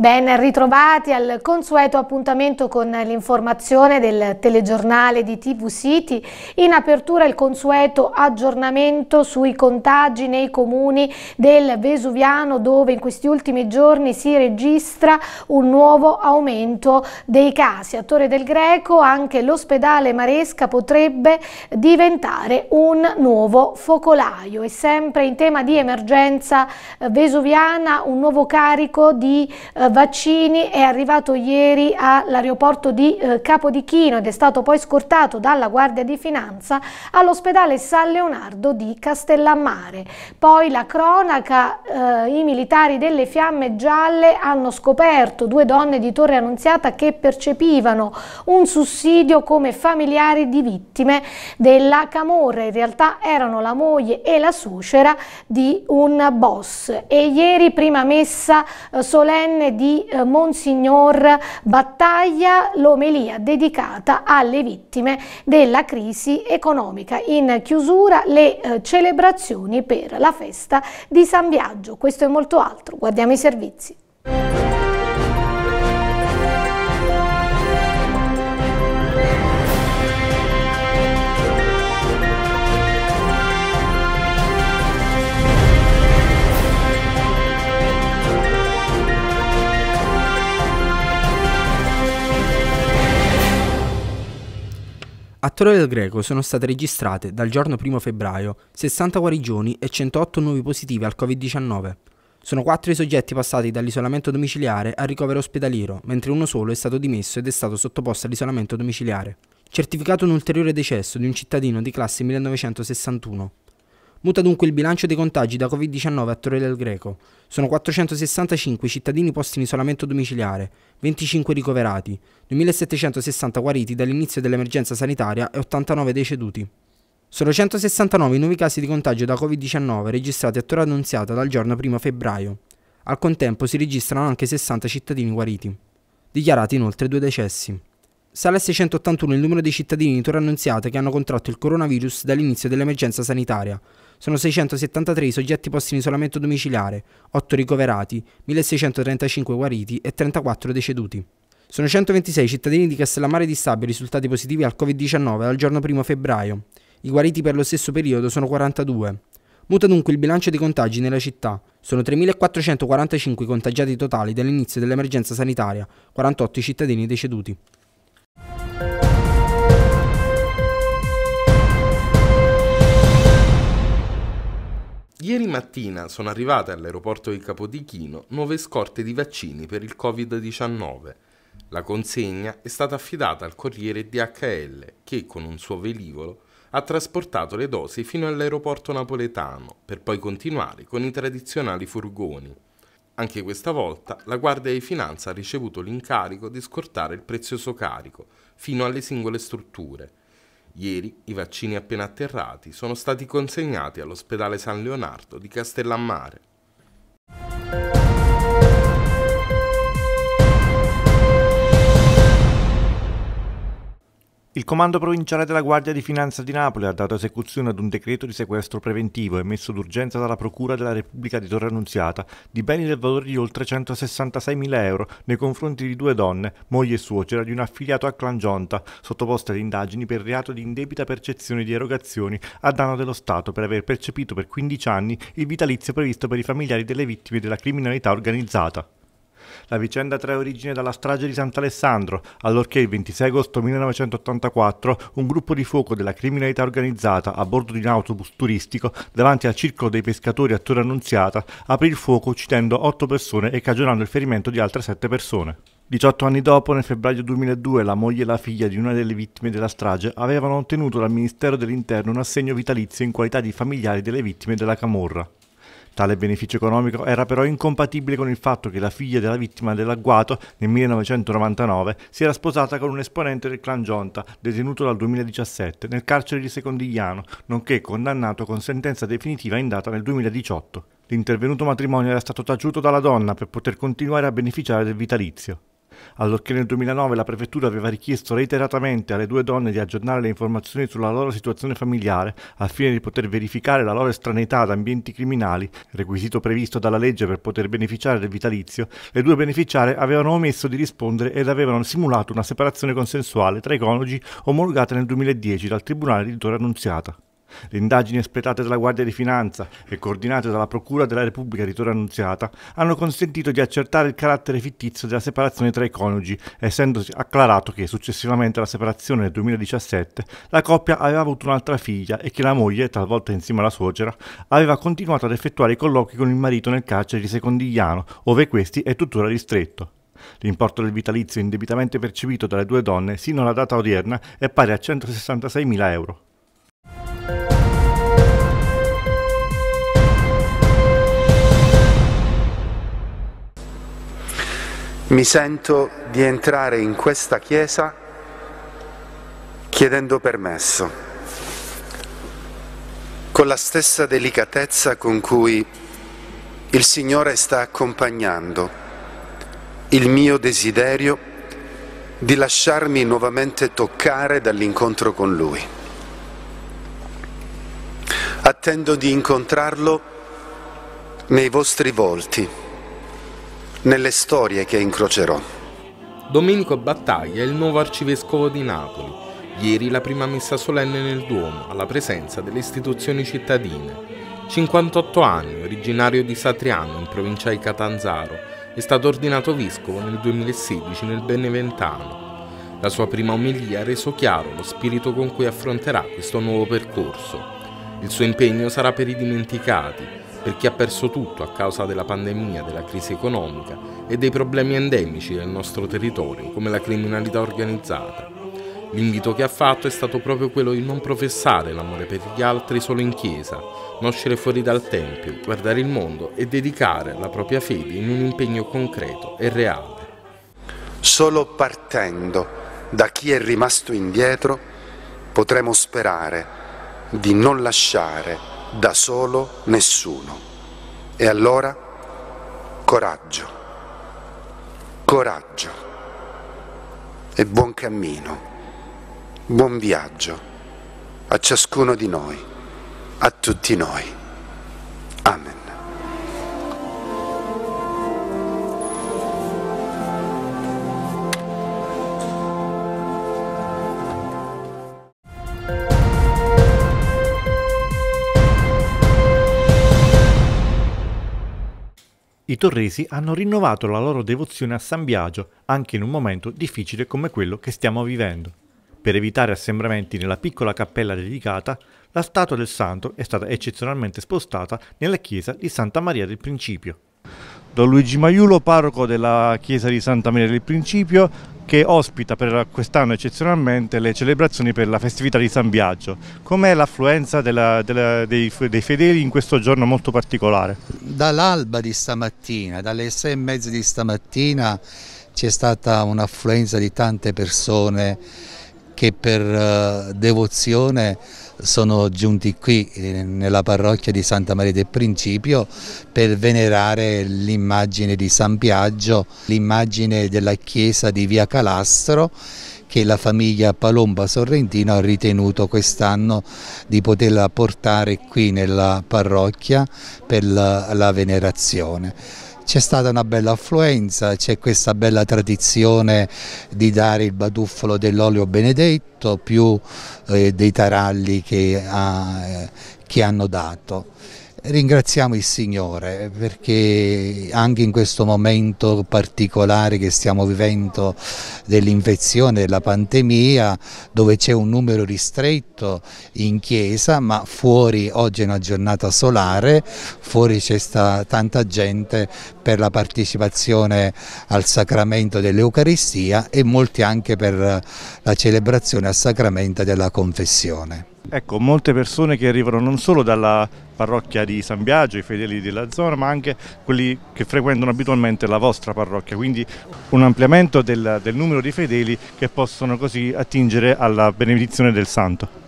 Ben ritrovati al consueto appuntamento con l'informazione del telegiornale di TV City. In apertura il consueto aggiornamento sui contagi nei comuni del Vesuviano dove in questi ultimi giorni si registra un nuovo aumento dei casi. A Torre del Greco anche l'ospedale Maresca potrebbe diventare un nuovo focolaio e sempre in tema di emergenza eh, vesuviana un nuovo carico di eh, vaccini è arrivato ieri all'aeroporto di eh, Capodichino ed è stato poi scortato dalla Guardia di Finanza all'ospedale San Leonardo di Castellammare. Poi la cronaca, eh, i militari delle Fiamme Gialle hanno scoperto due donne di Torre Annunziata che percepivano un sussidio come familiari di vittime della Camorra. In realtà erano la moglie e la suocera di un boss. E ieri prima messa eh, solenne di eh, Monsignor Battaglia l'omelia dedicata alle vittime della crisi economica. In chiusura le eh, celebrazioni per la festa di San Biagio. Questo è molto altro. Guardiamo i servizi. A Torre del Greco sono state registrate dal giorno 1 febbraio 60 guarigioni e 108 nuovi positivi al Covid-19. Sono quattro i soggetti passati dall'isolamento domiciliare al ricovero ospedaliero, mentre uno solo è stato dimesso ed è stato sottoposto all'isolamento domiciliare. Certificato un ulteriore decesso di un cittadino di classe 1961. Muta dunque il bilancio dei contagi da Covid-19 a Torre del Greco. Sono 465 i cittadini posti in isolamento domiciliare, 25 ricoverati, 2760 guariti dall'inizio dell'emergenza sanitaria e 89 deceduti. Sono 169 i nuovi casi di contagio da Covid-19 registrati a Torre Annunziata dal giorno 1 febbraio. Al contempo si registrano anche 60 cittadini guariti. Dichiarati inoltre due decessi. Sale a 681 il numero dei cittadini di Torre Annunziata che hanno contratto il coronavirus dall'inizio dell'emergenza sanitaria, sono 673 i soggetti posti in isolamento domiciliare, 8 ricoverati, 1635 guariti e 34 deceduti. Sono 126 i cittadini di Castellammare di Stabia risultati positivi al Covid-19 al giorno 1 febbraio. I guariti per lo stesso periodo sono 42. Muta dunque il bilancio dei contagi nella città. Sono 3.445 i contagiati totali dall'inizio dell'emergenza sanitaria, 48 i cittadini deceduti. Ieri mattina sono arrivate all'aeroporto di Capodichino nuove scorte di vaccini per il Covid-19. La consegna è stata affidata al corriere DHL che, con un suo velivolo, ha trasportato le dosi fino all'aeroporto napoletano per poi continuare con i tradizionali furgoni. Anche questa volta la Guardia di Finanza ha ricevuto l'incarico di scortare il prezioso carico fino alle singole strutture Ieri i vaccini appena atterrati sono stati consegnati all'ospedale San Leonardo di Castellammare. Il Comando Provinciale della Guardia di Finanza di Napoli ha dato esecuzione ad un decreto di sequestro preventivo emesso d'urgenza dalla Procura della Repubblica di Torre Annunziata di beni del valore di oltre 166.000 euro nei confronti di due donne, moglie e suocera di un affiliato a Clan Gionta, sottoposte ad indagini per reato di indebita percezione di erogazioni a danno dello Stato per aver percepito per 15 anni il vitalizio previsto per i familiari delle vittime della criminalità organizzata. La vicenda trae origine dalla strage di Sant'Alessandro, allorché il 26 agosto 1984 un gruppo di fuoco della criminalità organizzata a bordo di un autobus turistico davanti al circolo dei pescatori a Torre Annunziata aprì il fuoco uccidendo otto persone e cagionando il ferimento di altre sette persone. 18 anni dopo, nel febbraio 2002, la moglie e la figlia di una delle vittime della strage avevano ottenuto dal Ministero dell'Interno un assegno vitalizio in qualità di familiari delle vittime della Camorra. Tale beneficio economico era però incompatibile con il fatto che la figlia della vittima dell'agguato nel 1999 si era sposata con un esponente del clan Gionta, detenuto dal 2017 nel carcere di Secondigliano, nonché condannato con sentenza definitiva in data nel 2018. L'intervenuto matrimonio era stato taciuto dalla donna per poter continuare a beneficiare del vitalizio allorché nel 2009 la prefettura aveva richiesto reiteratamente alle due donne di aggiornare le informazioni sulla loro situazione familiare al fine di poter verificare la loro estraneità ad ambienti criminali, requisito previsto dalla legge per poter beneficiare del vitalizio, le due beneficiarie avevano omesso di rispondere ed avevano simulato una separazione consensuale tra i coniugi omologata nel 2010 dal Tribunale di Torre Annunziata. Le indagini espletate dalla Guardia di Finanza e coordinate dalla Procura della Repubblica di Torre Annunziata hanno consentito di accertare il carattere fittizio della separazione tra i coniugi, essendosi acclarato che successivamente alla separazione nel 2017 la coppia aveva avuto un'altra figlia e che la moglie, talvolta insieme alla suocera, aveva continuato ad effettuare i colloqui con il marito nel carcere di Secondigliano, ove questi è tuttora ristretto. L'importo del vitalizio indebitamente percepito dalle due donne sino alla data odierna è pari a 166.000 euro. mi sento di entrare in questa Chiesa chiedendo permesso, con la stessa delicatezza con cui il Signore sta accompagnando il mio desiderio di lasciarmi nuovamente toccare dall'incontro con Lui. Attendo di incontrarlo nei vostri volti nelle storie che incrocerò. Domenico Battaglia è il nuovo arcivescovo di Napoli. Ieri la prima messa solenne nel Duomo, alla presenza delle istituzioni cittadine. 58 anni, originario di Satriano, in provincia di Catanzaro, è stato ordinato vescovo nel 2016 nel Beneventano. La sua prima omelia ha reso chiaro lo spirito con cui affronterà questo nuovo percorso. Il suo impegno sarà per i dimenticati, per chi ha perso tutto a causa della pandemia, della crisi economica e dei problemi endemici del nostro territorio, come la criminalità organizzata. L'invito che ha fatto è stato proprio quello di non professare l'amore per gli altri solo in chiesa, ma uscire fuori dal tempio, guardare il mondo e dedicare la propria fede in un impegno concreto e reale. Solo partendo da chi è rimasto indietro potremo sperare di non lasciare da solo nessuno. E allora coraggio, coraggio e buon cammino, buon viaggio a ciascuno di noi, a tutti noi. Amen. I torresi hanno rinnovato la loro devozione a San Biagio anche in un momento difficile come quello che stiamo vivendo. Per evitare assembramenti nella piccola cappella dedicata, la statua del santo è stata eccezionalmente spostata nella chiesa di Santa Maria del Principio. Don Luigi Maiulo, parroco della chiesa di Santa Maria del Principio, che ospita per quest'anno eccezionalmente le celebrazioni per la festività di San Biagio. Com'è l'affluenza dei, dei fedeli in questo giorno molto particolare? Dall'alba di stamattina, dalle sei e mezza di stamattina c'è stata un'affluenza di tante persone che per eh, devozione sono giunti qui eh, nella parrocchia di Santa Maria del Principio per venerare l'immagine di San Piaggio, l'immagine della chiesa di Via Calastro che la famiglia Palomba Sorrentino ha ritenuto quest'anno di poterla portare qui nella parrocchia per la venerazione c'è stata una bella affluenza, c'è questa bella tradizione di dare il batuffolo dell'olio benedetto più eh, dei taralli che, ha, eh, che hanno dato. Ringraziamo il Signore eh, perché anche in questo momento particolare che stiamo vivendo dell'infezione, della pandemia, dove c'è un numero ristretto in chiesa, ma fuori oggi è una giornata solare, fuori c'è tanta gente per la partecipazione al sacramento dell'Eucaristia e molti anche per la celebrazione al sacramento della confessione. Ecco, molte persone che arrivano non solo dalla parrocchia di San Biagio, i fedeli della zona, ma anche quelli che frequentano abitualmente la vostra parrocchia, quindi un ampliamento del, del numero di fedeli che possono così attingere alla benedizione del santo.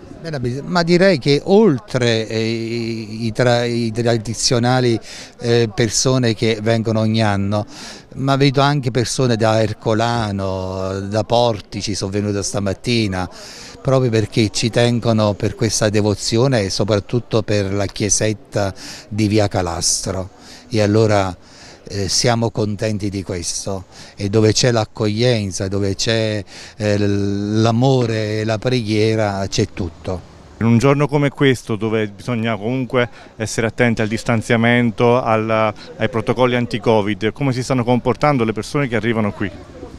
Ma direi che oltre eh, i, tra, i tradizionali eh, persone che vengono ogni anno, ma vedo anche persone da Ercolano, da Portici, sono venute stamattina, proprio perché ci tengono per questa devozione e soprattutto per la chiesetta di Via Calastro. E allora eh, siamo contenti di questo e dove c'è l'accoglienza, dove c'è eh, l'amore e la preghiera c'è tutto. In un giorno come questo dove bisogna comunque essere attenti al distanziamento, al, ai protocolli anti-covid, come si stanno comportando le persone che arrivano qui?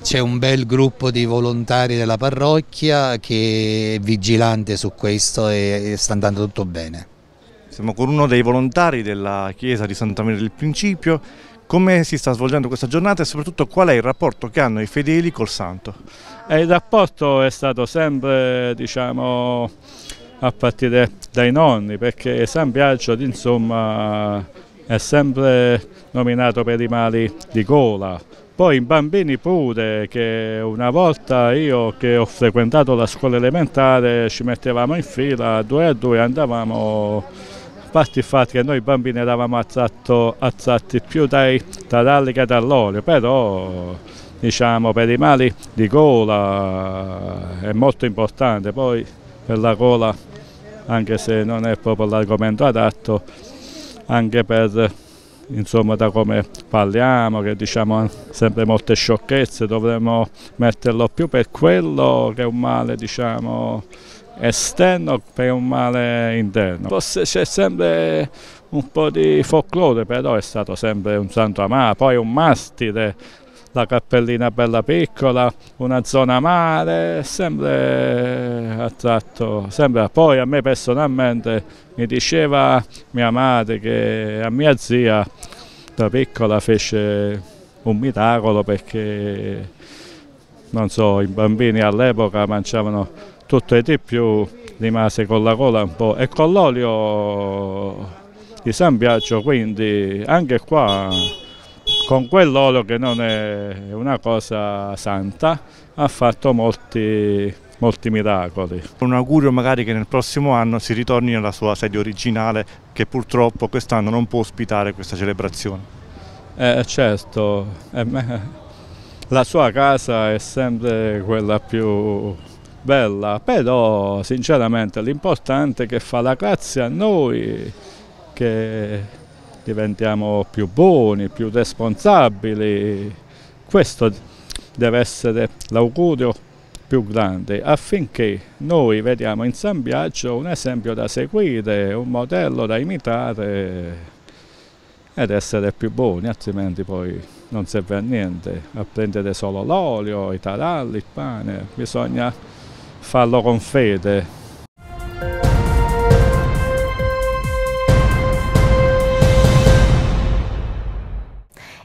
C'è un bel gruppo di volontari della parrocchia che è vigilante su questo e sta andando tutto bene. Siamo con uno dei volontari della chiesa di Santa Maria del Principio come si sta svolgendo questa giornata e soprattutto qual è il rapporto che hanno i fedeli col santo? Eh, il rapporto è stato sempre, diciamo, a partire dai nonni, perché San Biagio, insomma, è sempre nominato per i mali di gola. Poi i bambini pure, che una volta io che ho frequentato la scuola elementare ci mettevamo in fila, due a due andavamo parte il fatto che noi bambini eravamo azzatto, azzatti più dai taralli che dall'olio, però diciamo per i mali di gola eh, è molto importante, poi per la gola anche se non è proprio l'argomento adatto, anche per insomma da come parliamo, che diciamo sempre molte sciocchezze, dovremmo metterlo più per quello che è un male diciamo esterno per un male interno. Forse c'è sempre un po' di folklore, però è stato sempre un santo amaro, poi un mastide, la cappellina bella piccola, una zona mare, sempre attratto, sempre. Poi a me personalmente mi diceva mia madre che a mia zia da piccola fece un miracolo perché non so, i bambini all'epoca mangiavano tutto e di più rimase con la gola un po' e con l'olio di San Biagio quindi anche qua con quell'olio che non è una cosa santa ha fatto molti, molti miracoli. Un augurio magari che nel prossimo anno si ritorni nella sua sede originale che purtroppo quest'anno non può ospitare questa celebrazione. Eh, certo, eh, la sua casa è sempre quella più bella, però sinceramente l'importante è che fa la grazia a noi che diventiamo più buoni, più responsabili. Questo deve essere l'augurio più grande affinché noi vediamo in San Biagio un esempio da seguire, un modello da imitare ed essere più buoni, altrimenti poi non serve a niente, a prendere solo l'olio, i taralli, il pane, bisogna fallo con fede.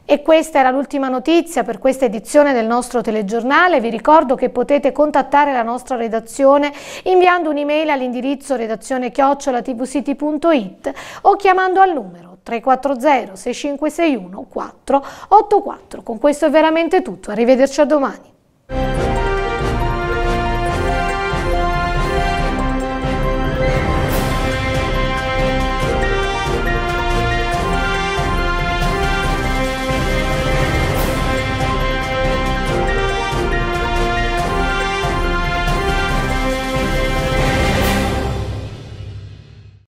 E questa era l'ultima notizia per questa edizione del nostro telegiornale. Vi ricordo che potete contattare la nostra redazione inviando un'email all'indirizzo redazione chiocciolatvcity.it o chiamando al numero 340 6561 484. Con questo è veramente tutto. Arrivederci a domani.